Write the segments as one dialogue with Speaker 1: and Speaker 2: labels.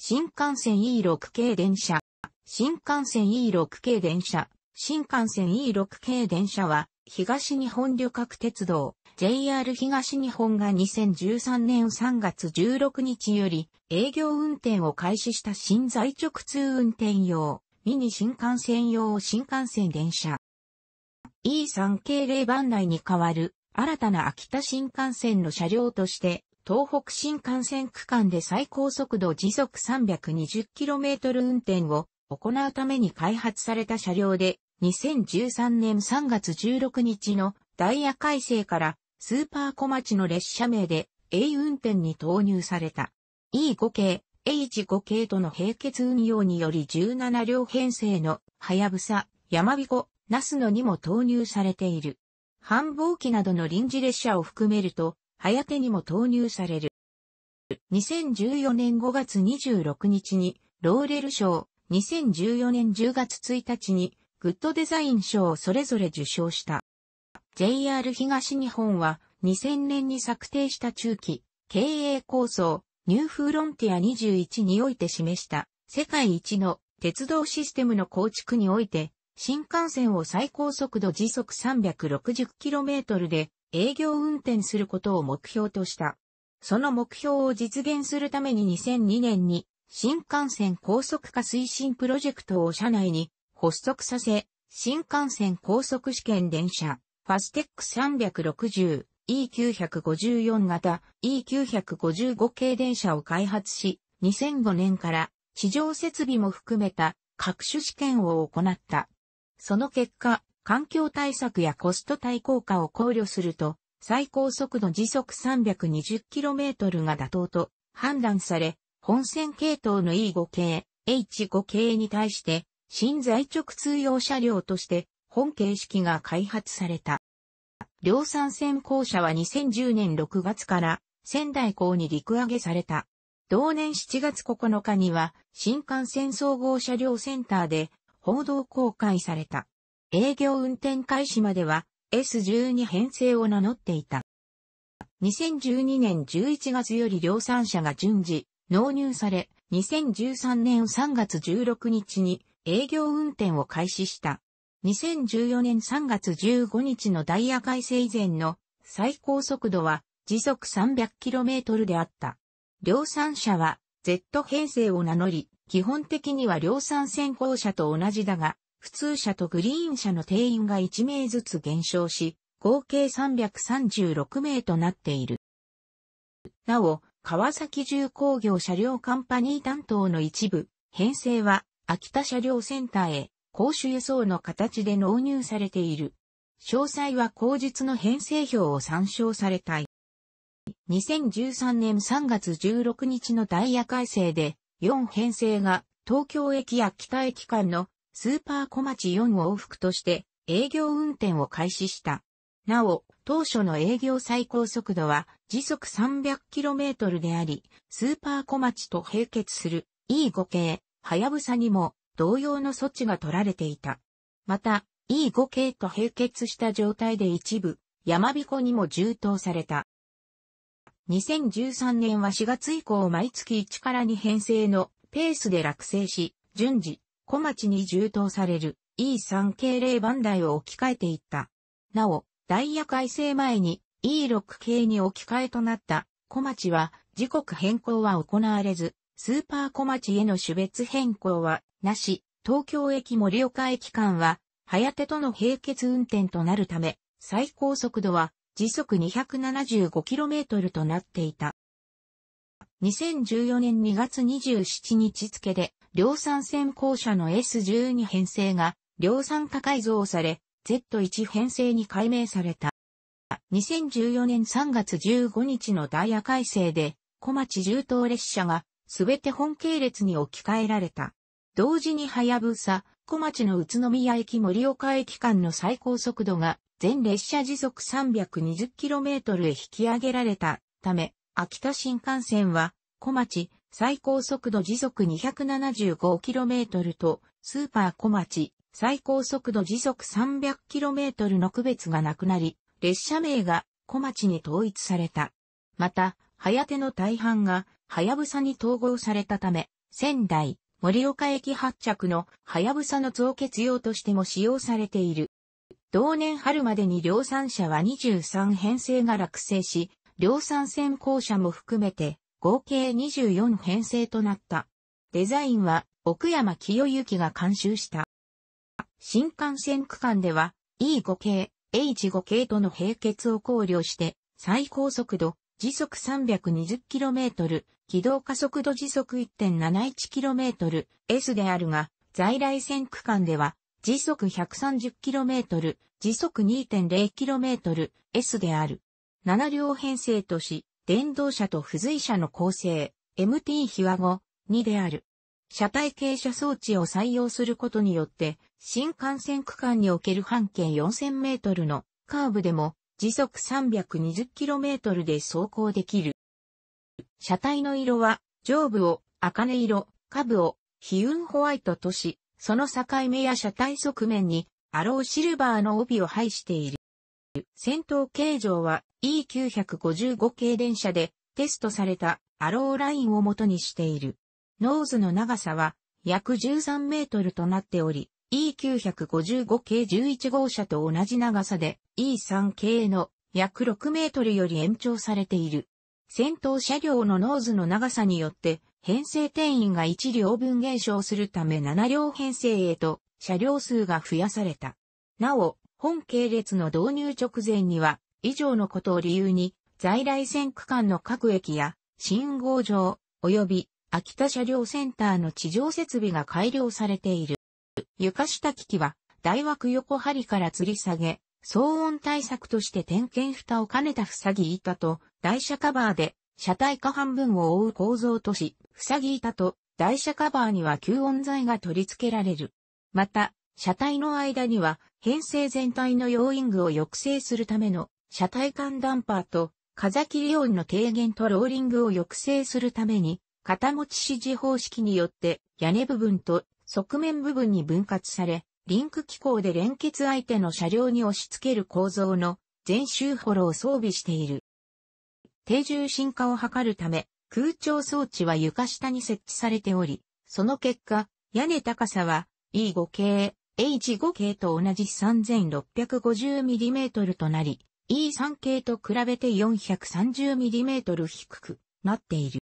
Speaker 1: 新幹線 E6 系電車。新幹線 E6 系電車。新幹線 E6 系電車は、東日本旅客鉄道、JR 東日本が2013年3月16日より営業運転を開始した新在直通運転用、ミニ新幹線用新幹線電車。E3 系0番内に代わる新たな秋田新幹線の車両として東北新幹線区間で最高速度時速 320km 運転を行うために開発された車両で、2013年3月16日のダイヤ改正からスーパー小町の列車名で A 運転に投入された。E5 系、H5 系との並結運用により17両編成のはやぶさ、やまびこ、ナスのにも投入されている。繁忙期などの臨時列車を含めると、早手にも投入される。2014年5月26日に、ローレル賞、2014年10月1日に、グッドデザイン賞をそれぞれ受賞した。JR 東日本は、2000年に策定した中期、経営構想、ニューフロンティア21において示した、世界一の鉄道システムの構築において、新幹線を最高速度時速 360km で営業運転することを目標とした。その目標を実現するために2002年に新幹線高速化推進プロジェクトを社内に発足させ、新幹線高速試験電車、ファステック360、E954 型、E955 系電車を開発し、2005年から地上設備も含めた各種試験を行った。その結果、環境対策やコスト対効果を考慮すると、最高速度時速 320km が妥当と判断され、本線系統の E5 系、H5 系に対して、新在直通用車両として、本形式が開発された。量産線校舎は2010年6月から仙台港に陸揚げされた。同年7月9日には新幹線総合車両センターで報道公開された。営業運転開始までは S12 編成を名乗っていた。2012年11月より量産車が順次納入され、2013年3月16日に営業運転を開始した。2014年3月15日のダイヤ改正以前の最高速度は時速 300km であった。量産車は Z 編成を名乗り、基本的には量産先行車と同じだが、普通車とグリーン車の定員が1名ずつ減少し、合計336名となっている。なお、川崎重工業車両カンパニー担当の一部、編成は、秋田車両センターへ、公衆輸送の形で納入されている。詳細は後日の編成表を参照されたい。2013年3月16日のダイヤ改正で、4編成が東京駅や北駅間のスーパー小町4往復として営業運転を開始した。なお、当初の営業最高速度は時速 300km であり、スーパー小町と並結する E5 系、はやぶさにも同様の措置が取られていた。また、E5 系と並結した状態で一部、山彦にも充当された。2013年は4月以降毎月1から2編成のペースで落成し、順次、小町に充当される E3 系0番台を置き換えていった。なお、ダイヤ改正前に E6 系に置き換えとなった小町は時刻変更は行われず、スーパー小町への種別変更はなし、東京駅盛岡駅間は、早手との並結運転となるため、最高速度は時速 275km となっていた。2014年2月27日付で量産線校舎の S12 編成が量産化改造され、Z1 編成に改名された。2014年3月15日のダイヤ改正で、小町重等列車がすべて本系列に置き換えられた。同時にはやぶさ、小町の宇都宮駅森岡駅間の最高速度が全列車時速 320km へ引き上げられたため、秋田新幹線は小町、最高速度時速 275km と、スーパー小町、最高速度時速 300km の区別がなくなり、列車名が小町に統一された。また、早手の大半が、はやぶさに統合されたため、仙台、盛岡駅発着のはやぶさの増結用としても使用されている。同年春までに量産車は23編成が落成し、量産線校舎も含めて合計24編成となった。デザインは奥山清之が監修した。新幹線区間では E5 系、H5 系との並結を考慮して最高速度時速 320km、軌道加速度時速 1.71km、S であるが、在来線区間では時速 130km、時速 2.0km、S である。7両編成とし、電動車と付随車の構成、MT 比和語2である。車体傾斜装置を採用することによって、新幹線区間における半径4000メートルのカーブでも時速 320km で走行できる。車体の色は上部を茜色、下部をヒウンホワイトとし、その境目や車体側面にアローシルバーの帯を配している。先頭形状は E955 系電車でテストされたアローラインを元にしている。ノーズの長さは約13メートルとなっており、E955 系11号車と同じ長さで E3 系の約6メートルより延長されている。先頭車両のノーズの長さによって編成定員が1両分減少するため7両編成へと車両数が増やされた。なお、本系列の導入直前には以上のことを理由に、在来線区間の各駅や、信号場、及び、秋田車両センターの地上設備が改良されている。床下機器は、大枠横張りから吊り下げ、騒音対策として点検蓋を兼ねた塞ぎ板と、台車カバーで、車体下半分を覆う構造とし、塞ぎ板と台車カバーには吸音材が取り付けられる。また、車体の間には、編成全体の要因具を抑制するための車体間ダンパーと風切り音の低減とローリングを抑制するために、片持ち指示方式によって屋根部分と側面部分に分割され、リンク機構で連結相手の車両に押し付ける構造の全周フォロを装備している。低重心化を図るため、空調装置は床下に設置されており、その結果、屋根高さは E5 系、H5 系と同じ 3650mm となり、E3 系と比べて 430mm 低くなっている。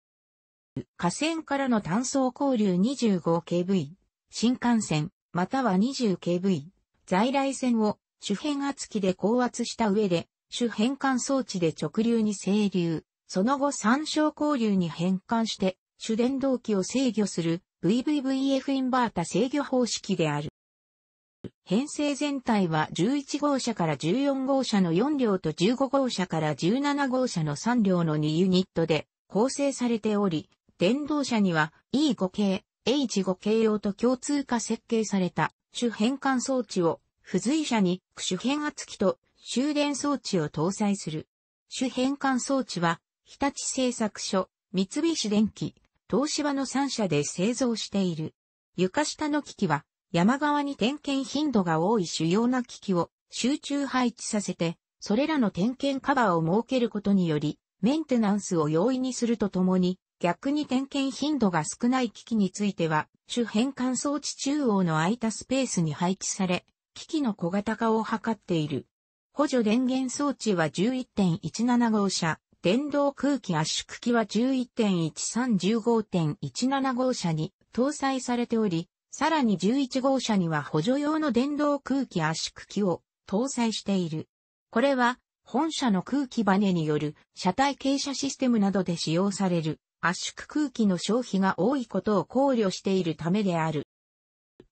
Speaker 1: 河川からの単素交流 25kV、新幹線、または 20kV、在来線を主変圧器で高圧した上で、主変換装置で直流に整流、その後三照交流に変換して、主電動機を制御する VVVF インバータ制御方式である。編成全体は11号車から14号車の4両と15号車から17号車の3両の2ユニットで構成されており、電動車には E5 系、H5 系用と共通化設計された主変換装置を、付随車に主変圧機と終電装置を搭載する。主変換装置は、日立製作所、三菱電機、東芝の3社で製造している。床下の機器は、山側に点検頻度が多い主要な機器を集中配置させて、それらの点検カバーを設けることにより、メンテナンスを容易にするとともに、逆に点検頻度が少ない機器については、主変換装置中央の空いたスペースに配置され、機器の小型化を図っている。補助電源装置は11.17号車、電動空気圧縮機は11.1315.17号車に搭載されており、さらに11号車には補助用の電動空気圧縮機を搭載している。これは本車の空気バネによる車体傾斜システムなどで使用される圧縮空気の消費が多いことを考慮しているためである。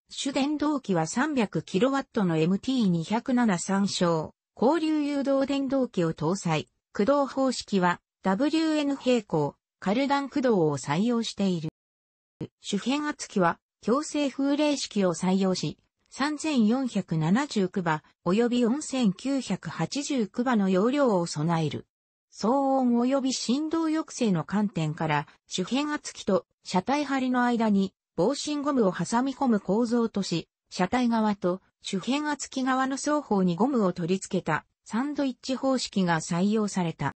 Speaker 1: 主電動機は 300kW の MT207 参照、交流誘導電動機を搭載、駆動方式は WN 平行、カルダン駆動を採用している。主変圧機は強制風鈴式を採用し、3479馬及び4989馬の容量を備える。騒音及び振動抑制の観点から、主変圧器と車体張りの間に防振ゴムを挟み込む構造とし、車体側と主変圧器側の双方にゴムを取り付けたサンドイッチ方式が採用された。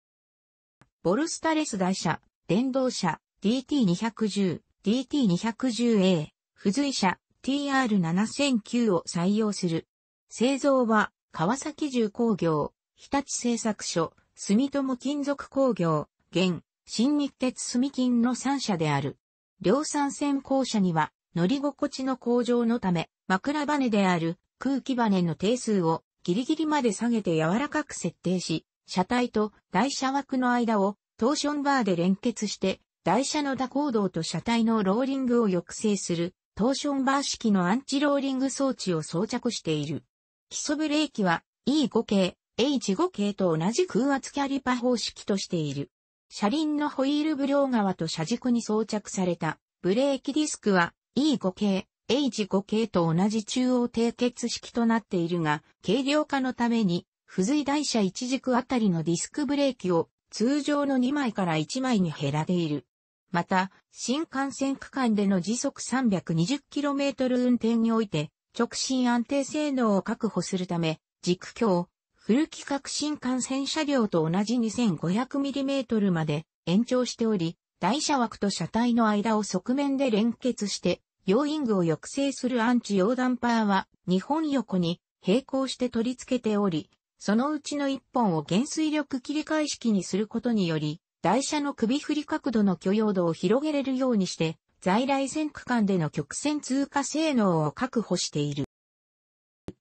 Speaker 1: ボルスタレス台車、電動車、DT210、DT210A、付随車 TR7009 を採用する。製造は、川崎重工業、日立製作所、住友金属工業、現、新日鉄住金の3社である。量産線校舎には、乗り心地の向上のため、枕バネである空気バネの定数をギリギリまで下げて柔らかく設定し、車体と台車枠の間をトーションバーで連結して、台車の打行動と車体のローリングを抑制するトーションバー式のアンチローリング装置を装着している。基礎ブレーキは E5 系、H5 系と同じ空圧キャリパ方式としている。車輪のホイールブロ側と車軸に装着されたブレーキディスクは E5 系、H5 系と同じ中央締結式となっているが、軽量化のために、付随台車一軸あたりのディスクブレーキを通常の2枚から1枚に減らている。また、新幹線区間での時速 320km 運転において、直進安定性能を確保するため、軸橋、フル規格新幹線車両と同じ 2500mm まで延長しており、台車枠と車体の間を側面で連結して、要イングを抑制するアンチ用ダンパーは、2本横に並行して取り付けており、そのうちの1本を減衰力切り替え式にすることにより、台車の首振り角度の許容度を広げれるようにして、在来線区間での曲線通過性能を確保している。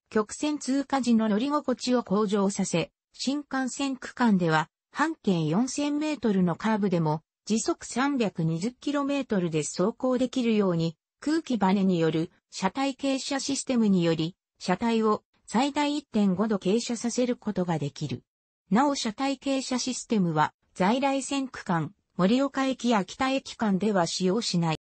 Speaker 1: 曲線通過時の乗り心地を向上させ、新幹線区間では、半径4000メートルのカーブでも、時速 320km で走行できるように、空気バネによる車体傾斜システムにより、車体を最大1.5度傾斜させることができる。なお車体傾斜システムは在来線区間、盛岡駅や北駅間では使用しない。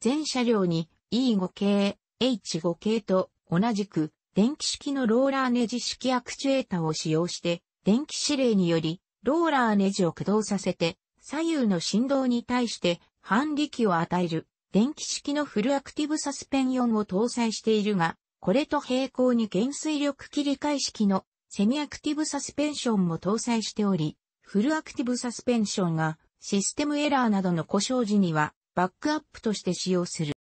Speaker 1: 全車両に E5 系、H5 系と同じく電気式のローラーネジ式アクチュエータを使用して電気指令によりローラーネジを駆動させて左右の振動に対して反力を与える電気式のフルアクティブサスペンンを搭載しているが、これと並行に減衰力切り替え式のセミアクティブサスペンションも搭載しており、フルアクティブサスペンションがシステムエラーなどの故障時にはバックアップとして使用する。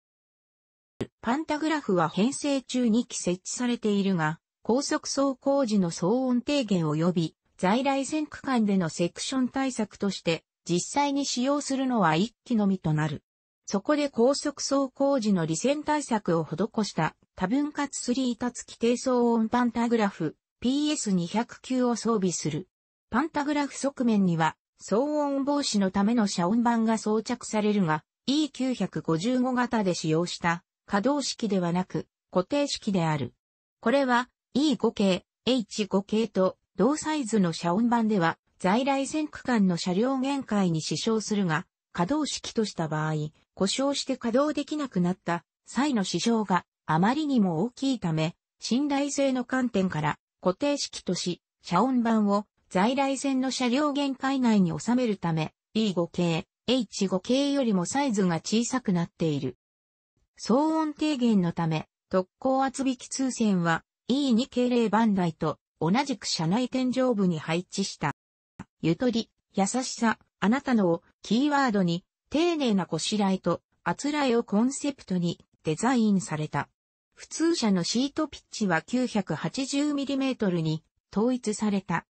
Speaker 1: パンタグラフは編成中に機設置されているが、高速走行時の騒音低減及び在来線区間でのセクション対策として実際に使用するのは1機のみとなる。そこで高速走行時の利線対策を施した多分割3立つ規定騒音パンタグラフ PS209 を装備する。パンタグラフ側面には、騒音防止のための遮音板が装着されるが、E955 型で使用した可動式ではなく固定式である。これは E5 系、H5 系と同サイズの遮音板では在来線区間の車両限界に支障するが、可動式とした場合、故障して稼働できなくなった際の支障があまりにも大きいため、信頼性の観点から固定式とし、遮音板を在来線の車両限界内に収めるため、E5 系、H5 系よりもサイズが小さくなっている。騒音低減のため、特攻圧引通線は E2 系0番台と同じく車内天井部に配置した。ゆとり、優しさ、あなたのをキーワードに丁寧なこしらえとあつらえをコンセプトにデザインされた。普通車のシートピッチは 980mm に統一された。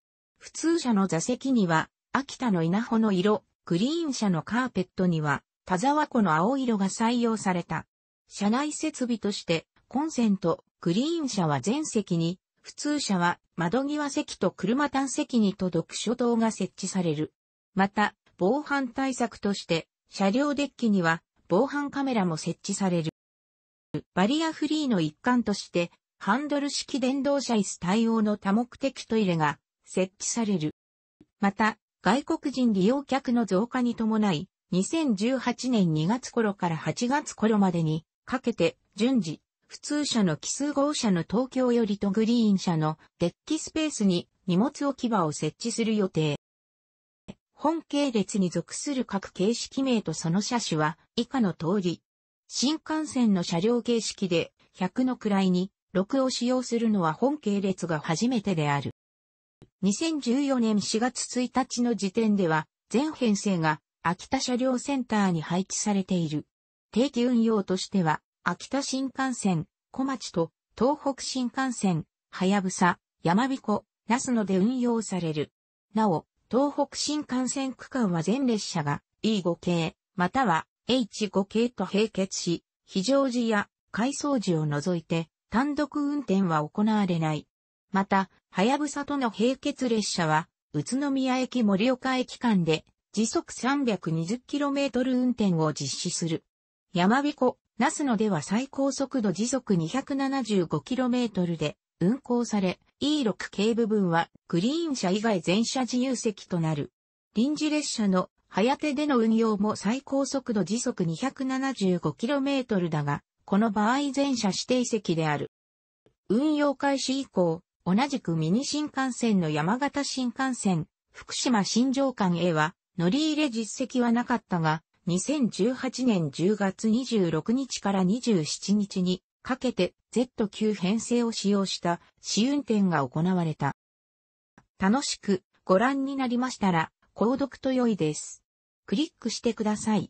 Speaker 1: 普通車の座席には、秋田の稲穂の色、グリーン車のカーペットには、田沢湖の青色が採用された。車内設備として、コンセント、グリーン車は全席に、普通車は窓際席と車端席にと読書灯が設置される。また、防犯対策として、車両デッキには防犯カメラも設置される。バリアフリーの一環として、ハンドル式電動車椅子対応の多目的トイレが設置される。また、外国人利用客の増加に伴い、2018年2月頃から8月頃までに、かけて、順次、普通車の奇数号車の東京寄りとグリーン車のデッキスペースに荷物置き場を設置する予定。本系列に属する各形式名とその車種は以下の通り。新幹線の車両形式で100の位に6を使用するのは本系列が初めてである。2014年4月1日の時点では、全編成が秋田車両センターに配置されている。定期運用としては、秋田新幹線、小町と東北新幹線、はやぶさ、やまびこ、なすので運用される。なお、東北新幹線区間は全列車が E5 系、または H5 系と並結し、非常時や回送時を除いて単独運転は行われない。また、はやぶさとの並結列車は、宇都宮駅盛岡駅間で、時速 320km 運転を実施する。山彦、那須野では最高速度時速 275km で運行され、E6 系部分はグリーン車以外全車自由席となる。臨時列車の早手での運用も最高速度時速 275km だが、この場合全車指定席である。運用開始以降、同じくミニ新幹線の山形新幹線、福島新城間へは乗り入れ実績はなかったが、2018年10月26日から27日にかけて Z 級編成を使用した試運転が行われた。楽しくご覧になりましたら、購読と良いです。クリックしてください。